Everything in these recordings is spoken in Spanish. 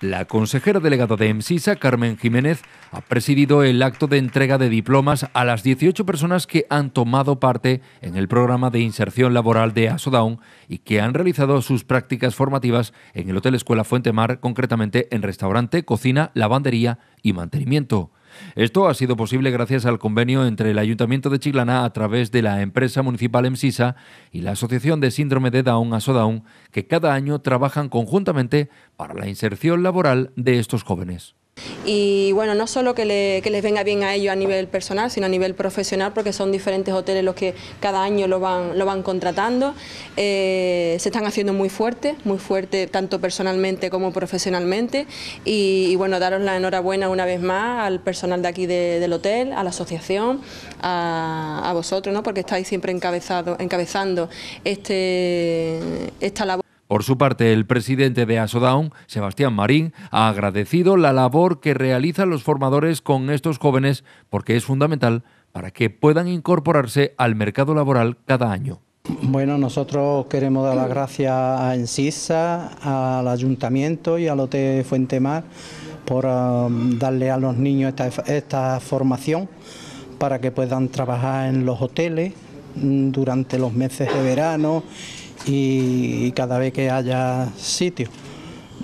La consejera delegada de EMSISA, Carmen Jiménez, ha presidido el acto de entrega de diplomas a las 18 personas que han tomado parte en el programa de inserción laboral de ASODAUN y que han realizado sus prácticas formativas en el Hotel Escuela Fuente Mar, concretamente en restaurante, cocina, lavandería y mantenimiento. Esto ha sido posible gracias al convenio entre el Ayuntamiento de Chiglana a través de la empresa municipal EMSISA y la Asociación de Síndrome de Down a Sodown, que cada año trabajan conjuntamente para la inserción laboral de estos jóvenes y bueno, no solo que, les venga bien a ellos a nivel personal, sino a nivel profesional, porque son diferentes hoteles los que cada año lo van, lo van contratando. Eh, se están haciendo muy fuertes, muy fuerte tanto personalmente como profesionalmente. Y, bueno, daros la enhorabuena una vez más al personal de aquí del hotel, a la asociación, a, vosotros, ¿no? porque estáis siempre encabezado, encabezando este, esta labor. Por su parte, el presidente de Asodown, Sebastián Marín, ha agradecido la labor que realizan los formadores con estos jóvenes porque es fundamental para que puedan incorporarse al mercado laboral cada año. Bueno, nosotros queremos dar las gracias a Encisa, al Ayuntamiento y al Hotel Mar... por um, darle a los niños esta formación para que puedan trabajar en los hoteles mm, durante los meses de verano y, cada vez que haya sitio.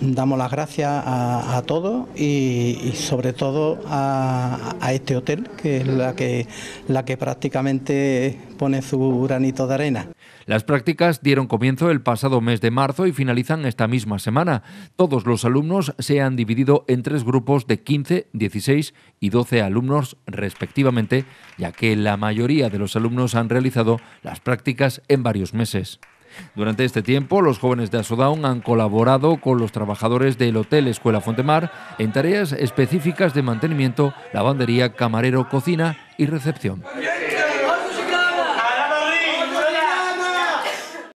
Damos las gracias a, todos y, sobre todo a, este hotel, que es la que, la que prácticamente pone su granito de arena. Las prácticas dieron comienzo el pasado mes de marzo y finalizan esta misma semana. Todos los alumnos se han dividido en tres grupos de 15, 16 y 12 alumnos respectivamente, ya que la mayoría de los alumnos han realizado las prácticas en varios meses. Durante este tiempo, los jóvenes de Asodown han colaborado con los trabajadores del Hotel Escuela Fontemar en tareas específicas de mantenimiento, lavandería, camarero, cocina y recepción.